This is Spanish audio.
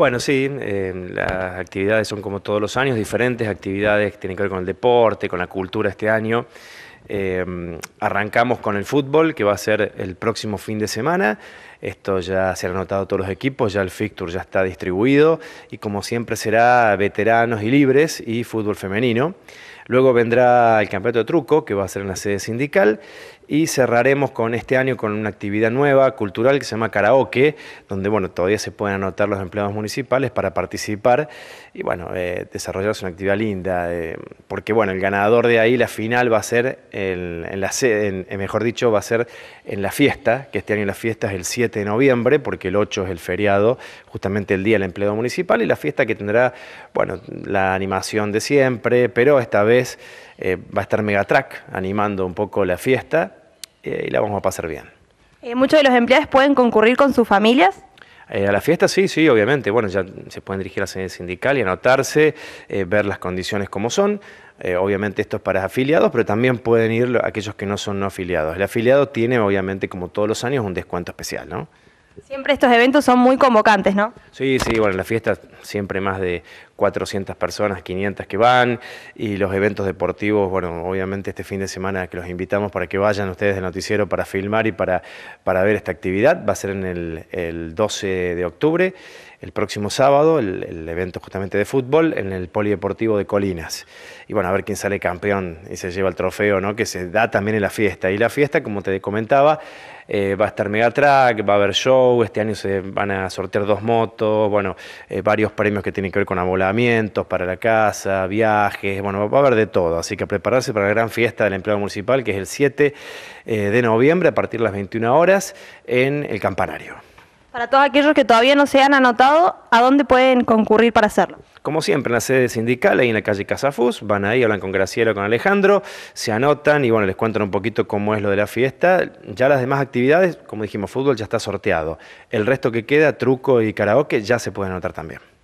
Bueno, sí, las actividades son como todos los años, diferentes actividades que tienen que ver con el deporte, con la cultura este año. Em, arrancamos con el fútbol, que va a ser el próximo fin de semana. Esto ya se han anotado todos los equipos, ya el fixture ya está distribuido y como siempre será veteranos y libres y fútbol femenino. Luego vendrá el campeonato de truco, que va a ser en la sede sindical, y cerraremos con este año con una actividad nueva, cultural, que se llama karaoke, donde bueno, todavía se pueden anotar los empleados municipales para participar y bueno, eh, desarrollarse una actividad linda, eh, porque bueno, el ganador de ahí, la final va a ser en la, eh, mejor dicho, va a ser en la fiesta, que este año la fiesta es el 7 de noviembre, porque el 8 es el feriado, justamente el día del empleo municipal, y la fiesta que tendrá, bueno, la animación de siempre, pero esta vez eh, va a estar Megatrack animando un poco la fiesta eh, y la vamos a pasar bien. ¿Muchos de los empleados pueden concurrir con sus familias? Eh, a la fiesta sí, sí, obviamente. Bueno, ya se pueden dirigir a la sede sindical y anotarse, eh, ver las condiciones como son. Eh, obviamente esto es para afiliados, pero también pueden ir aquellos que no son no afiliados. El afiliado tiene, obviamente, como todos los años, un descuento especial, ¿no? Siempre estos eventos son muy convocantes, ¿no? Sí, sí, bueno, la fiesta siempre más de 400 personas, 500 que van, y los eventos deportivos, bueno, obviamente este fin de semana que los invitamos para que vayan ustedes del noticiero para filmar y para, para ver esta actividad, va a ser en el, 12 de octubre, el próximo sábado, el, evento justamente de fútbol en el Polideportivo de Colinas. Y bueno, a ver quién sale campeón y se lleva el trofeo, ¿no? Que se da también en la fiesta. Y la fiesta, como te comentaba, eh, va a estar Megatrack, va a haber show, este año se van a sortear dos motos, bueno, eh, varios premios que tienen que ver con la Abolar para la casa, viajes, bueno, va a haber de todo. Así que prepararse para la gran fiesta del empleado municipal, que es el 7 eh, de noviembre a partir de las 21 horas en el campanario. Para todos aquellos que todavía no se han anotado, ¿a dónde pueden concurrir para hacerlo? Como siempre, en la sede sindical, ahí en la calle Casafus, van ahí, hablan con Graciela, con Alejandro, se anotan y bueno, les cuentan un poquito cómo es lo de la fiesta. Ya las demás actividades, como dijimos, fútbol ya está sorteado. El resto que queda, truco y karaoke, ya se puede anotar también.